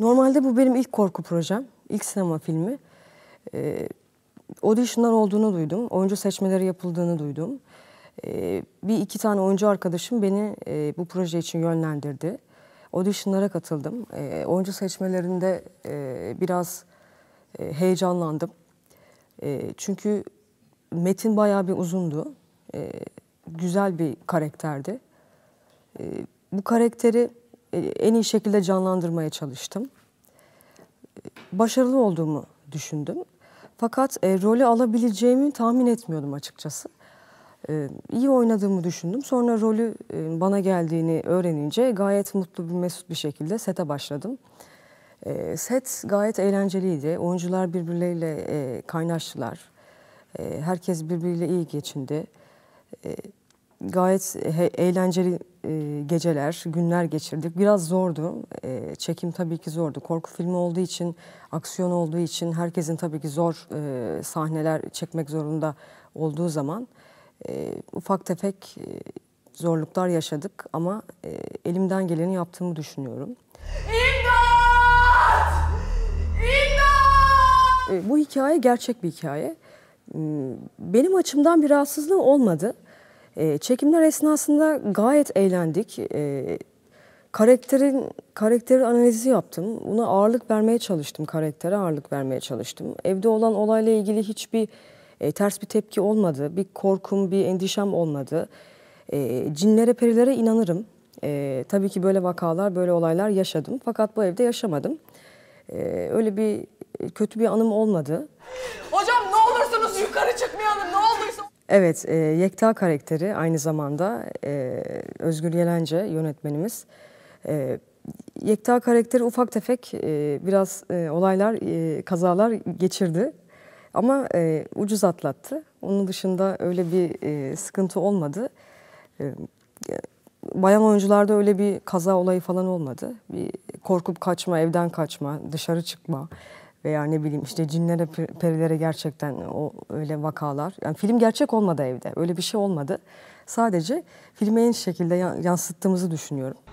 Normalde bu benim ilk korku projem, ilk sinema filmi. E, audition'dan olduğunu duydum, oyuncu seçmeleri yapıldığını duydum. E, bir iki tane oyuncu arkadaşım beni e, bu proje için yönlendirdi. Audition'lara katıldım. E, oyuncu seçmelerinde e, biraz e, heyecanlandım. E, çünkü metin bayağı bir uzundu. E, güzel bir karakterdi. E, bu karakteri en iyi şekilde canlandırmaya çalıştım. Başarılı olduğumu düşündüm. Fakat e, rolü alabileceğimi tahmin etmiyordum açıkçası. E, iyi oynadığımı düşündüm. Sonra rolü e, bana geldiğini öğrenince gayet mutlu bir mesut bir şekilde sete başladım. E, set gayet eğlenceliydi. Oyuncular birbirleriyle e, kaynaştılar. E, herkes birbiriyle iyi geçindi. E, gayet he, eğlenceli e, geceler, günler geçirdik. Biraz zordu. E, çekim tabii ki zordu. Korku filmi olduğu için, aksiyon olduğu için herkesin tabii ki zor e, sahneler çekmek zorunda olduğu zaman e, ufak tefek e, zorluklar yaşadık ama e, elimden geleni yaptığımı düşünüyorum. İmdat! İmdat! E, bu hikaye gerçek bir hikaye. Hmm, benim açımdan bir rahatsızlığı olmadı. E, çekimler esnasında gayet eğlendik. E, karakterin karakteri analizi yaptım. Buna ağırlık vermeye çalıştım. Karaktere ağırlık vermeye çalıştım. Evde olan olayla ilgili hiçbir e, ters bir tepki olmadı. Bir korkum, bir endişem olmadı. E, cinlere, perilere inanırım. E, tabii ki böyle vakalar, böyle olaylar yaşadım. Fakat bu evde yaşamadım. E, öyle bir kötü bir anım olmadı. Hocam ne olursunuz yukarı çıkmayalım. Ne Evet, e, Yekta karakteri aynı zamanda e, Özgür Yelence yönetmenimiz. E, Yekta karakteri ufak tefek e, biraz e, olaylar, e, kazalar geçirdi. Ama e, ucuz atlattı. Onun dışında öyle bir e, sıkıntı olmadı. E, bayan oyuncularda öyle bir kaza olayı falan olmadı. Bir korkup kaçma, evden kaçma, dışarı çıkma veya ne bileyim işte cinlere perilere gerçekten o öyle vakalar. Yani film gerçek olmadı evde. Öyle bir şey olmadı. Sadece filme en şekilde yansıttığımızı düşünüyorum.